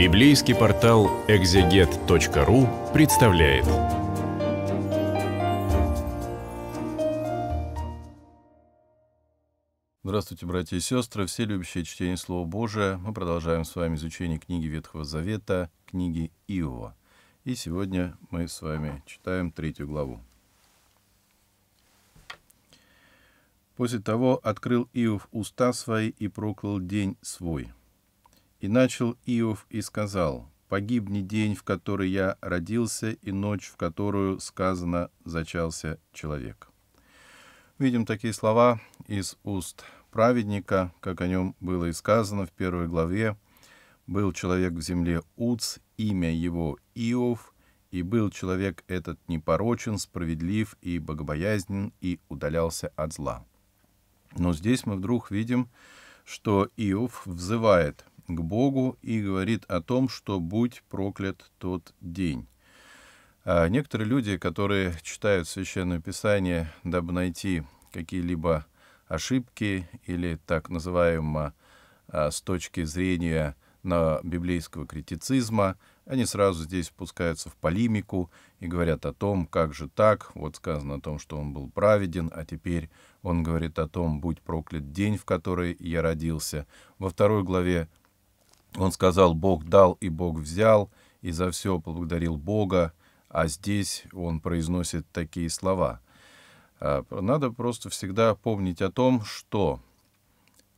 Библейский портал экзегет.ру представляет. Здравствуйте, братья и сестры, все любящие чтение Слова Божия. Мы продолжаем с вами изучение книги Ветхого Завета, книги Иова. И сегодня мы с вами читаем третью главу. После того открыл Иов уста свои и проклял день свой – и начал Иов и сказал, «Погибни день, в который я родился, и ночь, в которую сказано «зачался человек». Видим такие слова из уст праведника, как о нем было и сказано в первой главе. «Был человек в земле Уц, имя его Иов, и был человек этот непорочен, справедлив и богобоязнен, и удалялся от зла». Но здесь мы вдруг видим, что Иов взывает к Богу и говорит о том, что будь проклят тот день. А некоторые люди, которые читают Священное Писание, дабы найти какие-либо ошибки или так называемо а, с точки зрения на библейского критицизма, они сразу здесь спускаются в полемику и говорят о том, как же так, вот сказано о том, что он был праведен, а теперь он говорит о том, будь проклят день, в который я родился. Во второй главе он сказал, Бог дал и Бог взял, и за все поблагодарил Бога, а здесь он произносит такие слова. А, надо просто всегда помнить о том, что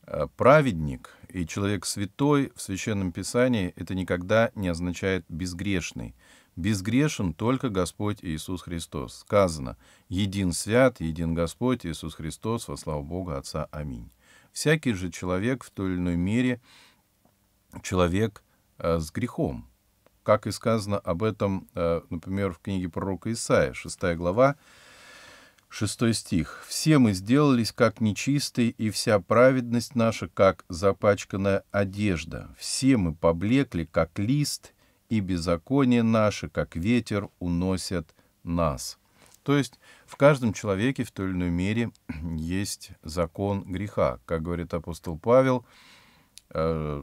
а, праведник и человек святой в Священном Писании это никогда не означает безгрешный. Безгрешен только Господь Иисус Христос. Сказано, един свят, един Господь Иисус Христос, во славу Бога Отца. Аминь. Всякий же человек в той или иной мере человек э, с грехом. Как и сказано об этом, э, например, в книге пророка Исаия, 6 глава, 6 стих. «Все мы сделались, как нечистые, и вся праведность наша, как запачканная одежда. Все мы поблекли, как лист, и беззаконие наше, как ветер, уносят нас». То есть в каждом человеке в той или иной мере есть закон греха. Как говорит апостол Павел, э,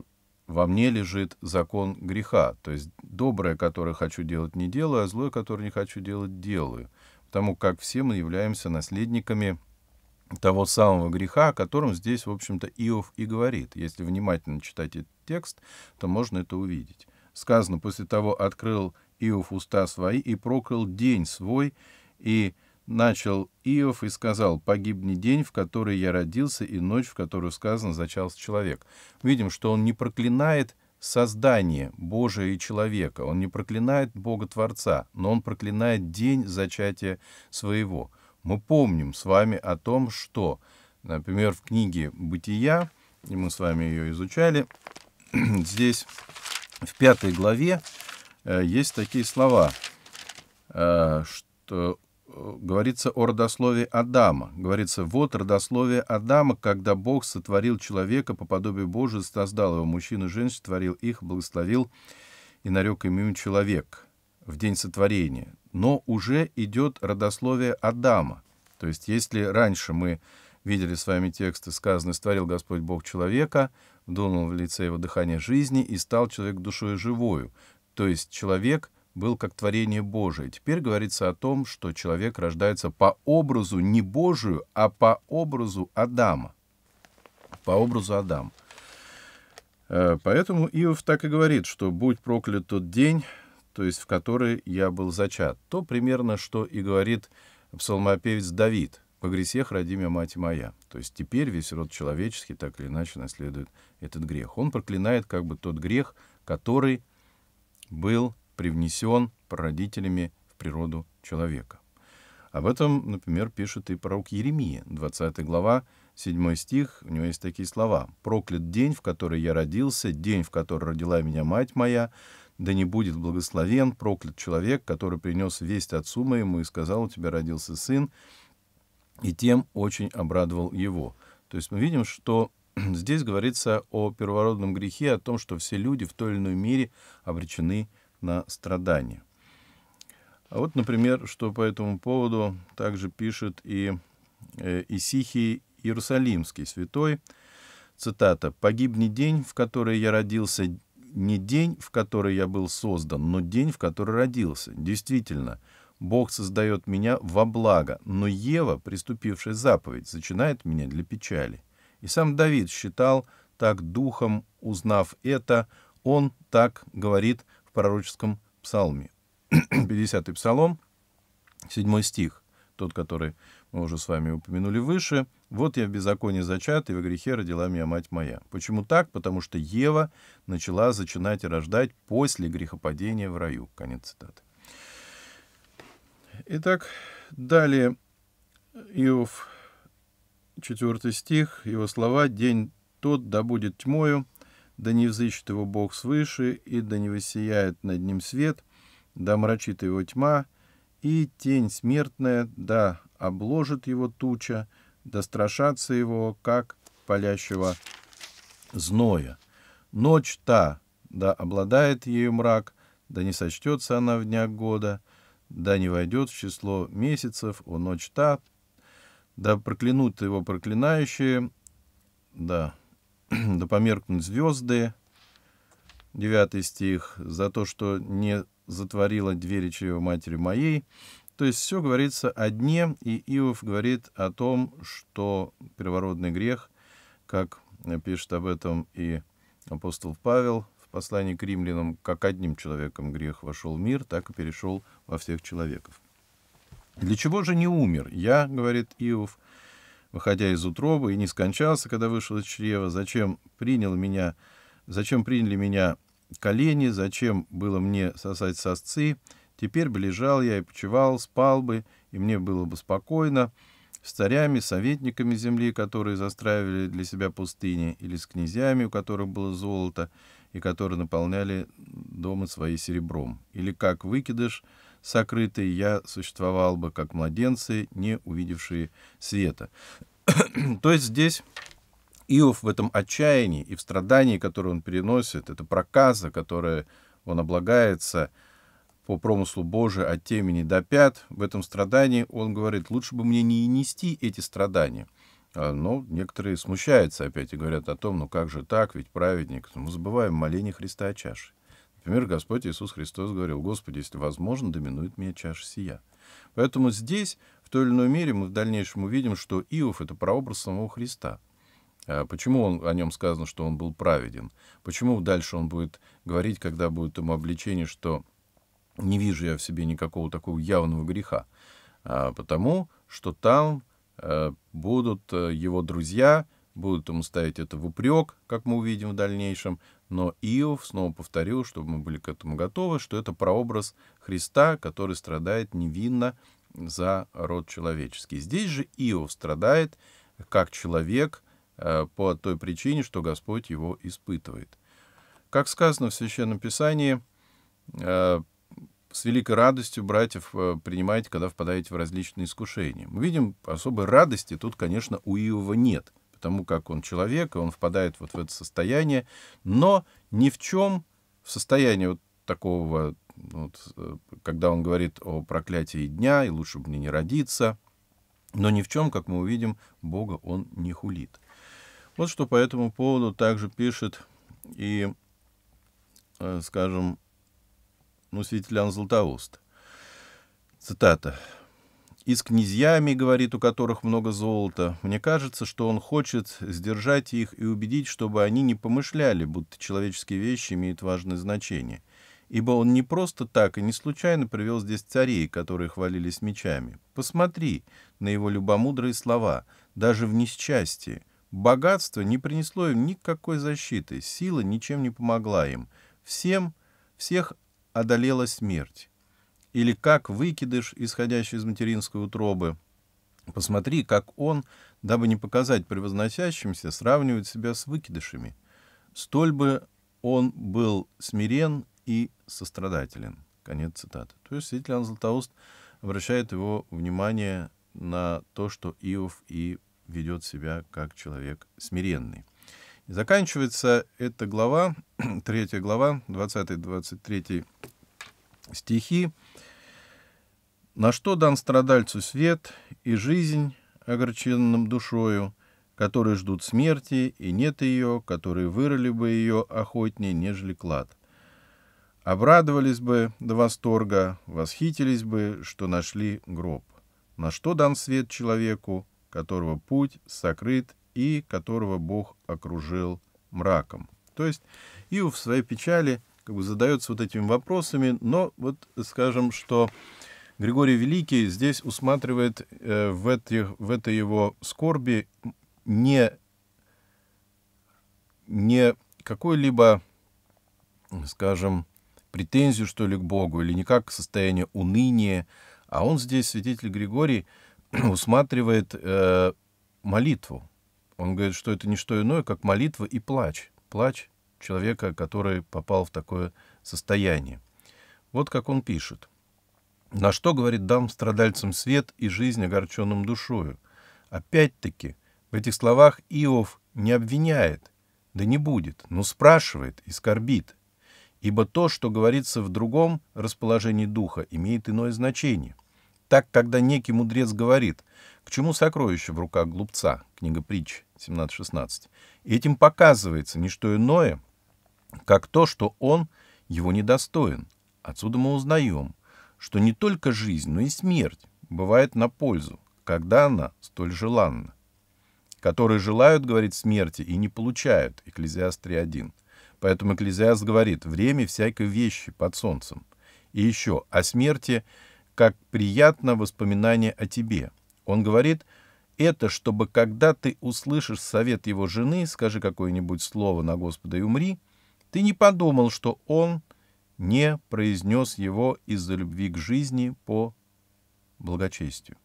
во мне лежит закон греха. То есть доброе, которое хочу делать, не делаю, а злое, которое не хочу делать, делаю. Потому как все мы являемся наследниками того самого греха, о котором здесь, в общем-то, Иов и говорит. Если внимательно читать этот текст, то можно это увидеть. Сказано, после того открыл Иов уста свои и проклял день свой, и начал Иов и сказал, «Погибни день, в который я родился, и ночь, в которую сказано, зачался человек». Видим, что он не проклинает создание Божие и человека, он не проклинает Бога Творца, но он проклинает день зачатия своего. Мы помним с вами о том, что, например, в книге «Бытия», и мы с вами ее изучали, здесь в пятой главе э, есть такие слова, э, что говорится о родословии Адама. Говорится, вот родословие Адама, когда Бог сотворил человека по подобию Божию, создал его мужчину и женщину, сотворил их, благословил и нарек им имя человек в день сотворения. Но уже идет родословие Адама. То есть, если раньше мы видели с вами тексты, сказанные «Створил Господь Бог человека», «Вдунул в лице его дыхание жизни» и «Стал человек душою живою». То есть человек — был как творение Божие. Теперь говорится о том, что человек рождается по образу не Божию, а по образу Адама. По образу Адама. Э, поэтому Иов так и говорит, что «будь проклят тот день, то есть в который я был зачат». То примерно, что и говорит псалмопевец Давид «по грехах родимя мать моя». То есть теперь весь род человеческий так или иначе наследует этот грех. Он проклинает как бы тот грех, который был привнесен прародителями в природу человека. Об этом, например, пишет и пророк Еремия, 20 глава, 7 стих, у него есть такие слова. «Проклят день, в который я родился, день, в который родила меня мать моя, да не будет благословен, проклят человек, который принес весть отцу моему и сказал, у тебя родился сын, и тем очень обрадовал его». То есть мы видим, что здесь говорится о первородном грехе, о том, что все люди в той или иной мере обречены на страдания. А вот, например, что по этому поводу также пишет и э, Исихий Иерусалимский святой, цитата, погибни день, в который я родился, не день, в который я был создан, но день, в который родился. Действительно, Бог создает меня во благо, но Ева, приступившая заповедь, зачинает меня для печали. И сам Давид считал так духом, узнав это, он так говорит – пророческом псалме. 50-й псалом, 7 стих, тот, который мы уже с вами упомянули выше. «Вот я в беззаконии зачат, и в грехе родила меня мать моя». Почему так? Потому что Ева начала зачинать и рождать после грехопадения в раю. Конец цитаты. Итак, далее Иов, 4 стих, его слова «День тот да будет тьмою, да не взыщет его Бог свыше, и да не высияет над ним свет, да мрачит его тьма, и тень смертная, да обложит его туча, да страшатся его, как палящего зноя. Ночь та, да обладает ею мрак, да не сочтется она в днях года, да не войдет в число месяцев, о ночь та, да проклянут его проклинающие, да, да померкнут звезды, Девятый стих, за то, что не затворила двери чрева матери моей. То есть все говорится о дне, и Иов говорит о том, что первородный грех, как пишет об этом и апостол Павел в послании к римлянам, как одним человеком грех вошел в мир, так и перешел во всех человеков. «Для чего же не умер я, — говорит Иов, выходя из утробы, и не скончался, когда вышел из чрева, зачем принял меня, зачем приняли меня колени, зачем было мне сосать сосцы, теперь бы лежал я и почевал, спал бы, и мне было бы спокойно, с царями, советниками земли, которые застраивали для себя пустыни, или с князьями, у которых было золото, и которые наполняли дома свои серебром, или как выкидыш — сокрытые, я существовал бы как младенцы, не увидевшие света. То есть здесь Иов в этом отчаянии и в страдании, которое он переносит, это проказа, которая он облагается по промыслу Божию от темени до пят, в этом страдании он говорит, лучше бы мне не нести эти страдания. А, Но ну, некоторые смущаются опять и говорят о том, ну как же так, ведь праведник. Ну, мы забываем моление Христа о чаше. Например, Господь Иисус Христос говорил, «Господи, если возможно, доминует меня чаша сия». Поэтому здесь, в той или иной мере, мы в дальнейшем увидим, что Иов — это прообраз самого Христа. А почему он, о нем сказано, что он был праведен? Почему дальше он будет говорить, когда будет ему обличение, что не вижу я в себе никакого такого явного греха? А потому что там э, будут э, его друзья, будут ему ставить это в упрек, как мы увидим в дальнейшем, но Иов, снова повторил, чтобы мы были к этому готовы, что это прообраз Христа, который страдает невинно за род человеческий. Здесь же Иов страдает как человек э, по той причине, что Господь его испытывает. Как сказано в Священном Писании, э, с великой радостью братьев э, принимаете, когда впадаете в различные искушения. Мы видим, особой радости тут, конечно, у Иова нет — потому как он человек, и он впадает вот в это состояние, но ни в чем в состоянии вот такого, ну, вот, э, когда он говорит о проклятии дня, и лучше бы мне не родиться, но ни в чем, как мы увидим, Бога он не хулит. Вот что по этому поводу также пишет и, э, скажем, ну, святитель Анзлатоуст. Цитата и с князьями, говорит, у которых много золота. Мне кажется, что он хочет сдержать их и убедить, чтобы они не помышляли, будто человеческие вещи имеют важное значение. Ибо он не просто так и не случайно привел здесь царей, которые хвалились мечами. Посмотри на его любомудрые слова, даже в несчастье. Богатство не принесло им никакой защиты, сила ничем не помогла им. Всем, всех одолела смерть или как выкидыш, исходящий из материнской утробы. Посмотри, как он, дабы не показать превозносящимся, сравнивает себя с выкидышами. Столь бы он был смирен и сострадателен. Конец цитаты. То есть святитель Иоанн Златоуст обращает его внимание на то, что Иов и ведет себя как человек смиренный. И заканчивается эта глава, третья глава, 20-23 стихи. «На что дан страдальцу свет и жизнь огорченным душою, которые ждут смерти, и нет ее, которые вырыли бы ее охотнее, нежели клад? Обрадовались бы до восторга, восхитились бы, что нашли гроб. На что дан свет человеку, которого путь сокрыт и которого Бог окружил мраком?» То есть Иов в своей печали – как бы задается вот этими вопросами, но вот скажем, что Григорий Великий здесь усматривает э, в, этой в этой его скорби не, не какой-либо, скажем, претензию, что ли, к Богу, или никак к состоянию уныния, а он здесь, святитель Григорий, усматривает э, молитву. Он говорит, что это не что иное, как молитва и плач. Плач человека, который попал в такое состояние. Вот как он пишет. «На что, — говорит, — дам страдальцам свет и жизнь огорченным душою? Опять-таки, в этих словах Иов не обвиняет, да не будет, но спрашивает и скорбит. Ибо то, что говорится в другом расположении духа, имеет иное значение. Так, когда некий мудрец говорит, к чему сокровище в руках глупца, книга притч 17.16, этим показывается не что иное, как то, что он его недостоин. Отсюда мы узнаем, что не только жизнь, но и смерть бывает на пользу, когда она столь желанна. Которые желают, говорит, смерти и не получают, Экклезиаст 3.1. Поэтому Экклезиаст говорит, время всякой вещи под солнцем. И еще о смерти, как приятно воспоминание о тебе. Он говорит, это чтобы, когда ты услышишь совет его жены, скажи какое-нибудь слово на Господа и умри, ты не подумал, что он не произнес его из-за любви к жизни по благочестию.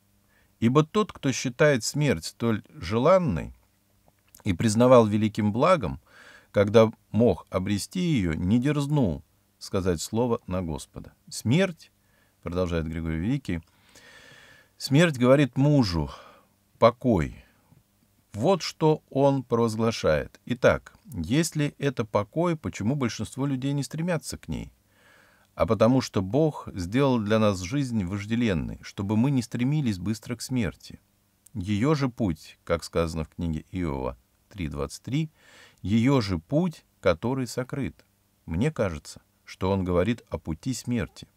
Ибо тот, кто считает смерть столь желанной и признавал великим благом, когда мог обрести ее, не дерзнул сказать слово на Господа. Смерть, продолжает Григорий Великий, смерть говорит мужу, покой. Вот что он провозглашает. Итак, если это покой, почему большинство людей не стремятся к ней? А потому что Бог сделал для нас жизнь вожделенной, чтобы мы не стремились быстро к смерти. Ее же путь, как сказано в книге Иова 3.23, ее же путь, который сокрыт. Мне кажется, что он говорит о пути смерти,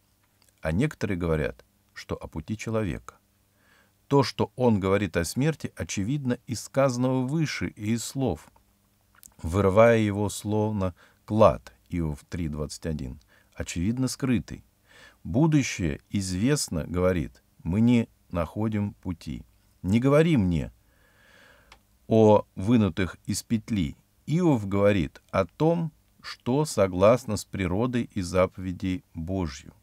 а некоторые говорят, что о пути человека. То, что он говорит о смерти, очевидно из сказанного выше и из слов – вырывая его словно клад Иов 3.21, очевидно скрытый. Будущее известно, говорит, мы не находим пути. Не говори мне о вынутых из петли. Иов говорит о том, что согласно с природой и заповедей Божью.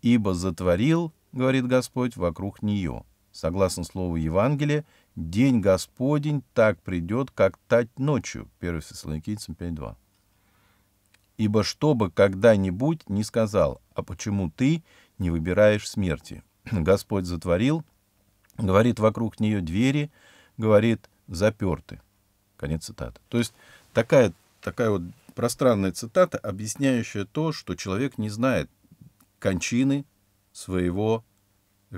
«Ибо затворил, — говорит Господь, — вокруг нее Согласно слову Евангелия, день Господень так придет, как тать ночью. 1 Фессалоникийцам 5.2. Ибо чтобы когда-нибудь не сказал, а почему ты не выбираешь смерти? Господь затворил, говорит, вокруг нее двери, говорит, заперты. Конец цитаты. То есть такая, такая вот пространная цитата, объясняющая то, что человек не знает кончины своего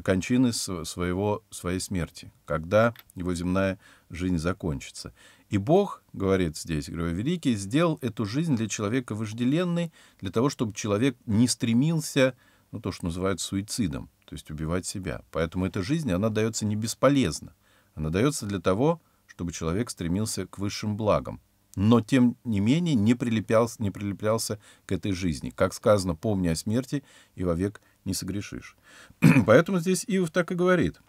кончины своего, своей смерти, когда его земная жизнь закончится. И Бог, говорит здесь Григорий Великий, сделал эту жизнь для человека вожделенной, для того, чтобы человек не стремился, ну, то, что называют суицидом, то есть убивать себя. Поэтому эта жизнь, она дается не бесполезно. Она дается для того, чтобы человек стремился к высшим благам. Но, тем не менее, не прилеплялся, не прилеплялся к этой жизни. Как сказано, помни о смерти и вовек век не согрешишь. Поэтому здесь Иов так и говорит.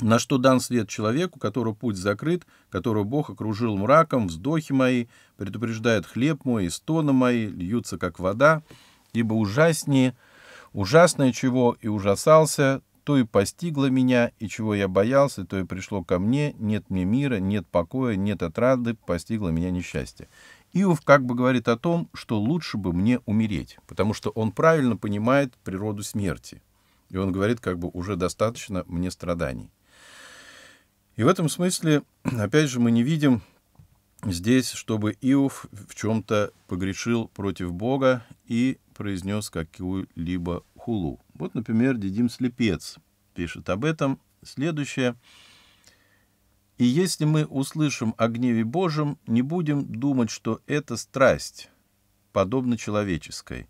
На что дан свет человеку, которого путь закрыт, которого Бог окружил мраком, вздохи мои, предупреждает хлеб мой, и стоны мои, льются, как вода, ибо ужаснее, ужасное, чего и ужасался, то и постигло меня, и чего я боялся, то и пришло ко мне, нет мне мира, нет покоя, нет отрады, постигло меня несчастье. Иов как бы говорит о том, что лучше бы мне умереть, потому что он правильно понимает природу смерти. И он говорит, как бы уже достаточно мне страданий. И в этом смысле, опять же, мы не видим здесь, чтобы Иов в чем-то погрешил против Бога и произнес какую-либо хулу. Вот, например, Дидим Слепец пишет об этом следующее – и если мы услышим о гневе Божьем, не будем думать, что это страсть, подобно человеческой,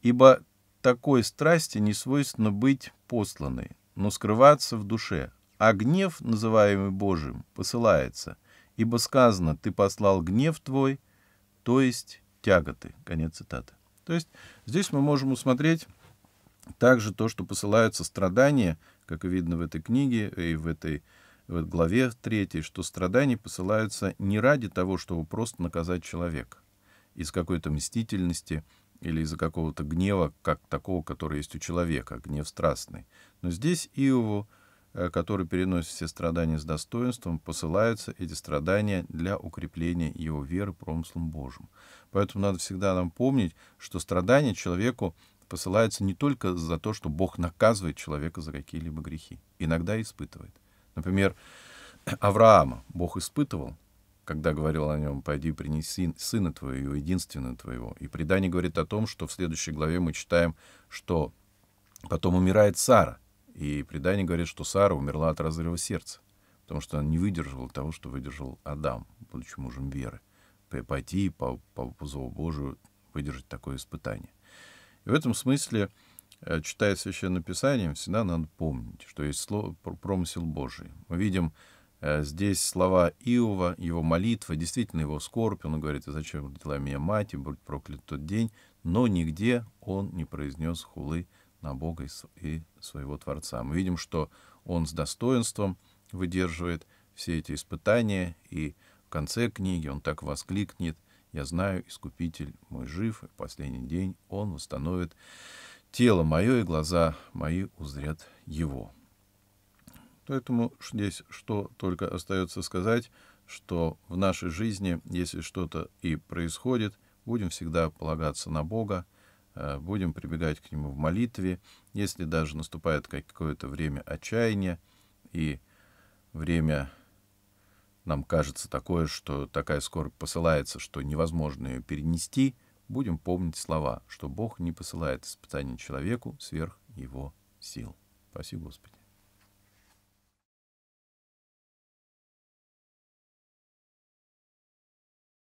ибо такой страсти не свойственно быть посланной, но скрываться в душе, а гнев, называемый Божьим, посылается, ибо сказано «ты послал гнев твой», то есть тяготы». Конец цитаты. То есть здесь мы можем усмотреть также то, что посылаются страдания, как видно в этой книге э, и в этой книге, в главе 3, что страдания посылаются не ради того, чтобы просто наказать человека из какой-то мстительности или из-за какого-то гнева, как такого, который есть у человека, гнев страстный. Но здесь Иову, э, который переносит все страдания с достоинством, посылаются эти страдания для укрепления его веры промыслом Божьим. Поэтому надо всегда нам помнить, что страдания человеку посылаются не только за то, что Бог наказывает человека за какие-либо грехи, иногда испытывает – Например, Авраама Бог испытывал, когда говорил о нем, «Пойди принеси сына твоего, единственного твоего». И предание говорит о том, что в следующей главе мы читаем, что потом умирает Сара. И предание говорит, что Сара умерла от разрыва сердца, потому что она не выдержала того, что выдержал Адам, будучи мужем веры. Пойти по, по зову Божию выдержать такое испытание. И в этом смысле Э, читая Священное Писание, всегда надо помнить, что есть слово, промысел Божий. Мы видим э, здесь слова Иова, его молитва, действительно его скорбь. Он говорит, зачем родила меня мать, и будет проклят тот день. Но нигде он не произнес хулы на Бога и своего Творца. Мы видим, что он с достоинством выдерживает все эти испытания, и в конце книги он так воскликнет, «Я знаю, Искупитель мой жив, и в последний день он восстановит тело мое и глаза мои узрят его. Поэтому здесь что только остается сказать, что в нашей жизни, если что-то и происходит, будем всегда полагаться на Бога, э, будем прибегать к Нему в молитве, если даже наступает какое-то время отчаяния и время нам кажется такое, что такая скорбь посылается, что невозможно ее перенести – будем помнить слова, что Бог не посылает испытаний человеку сверх его сил. Спасибо, Господи.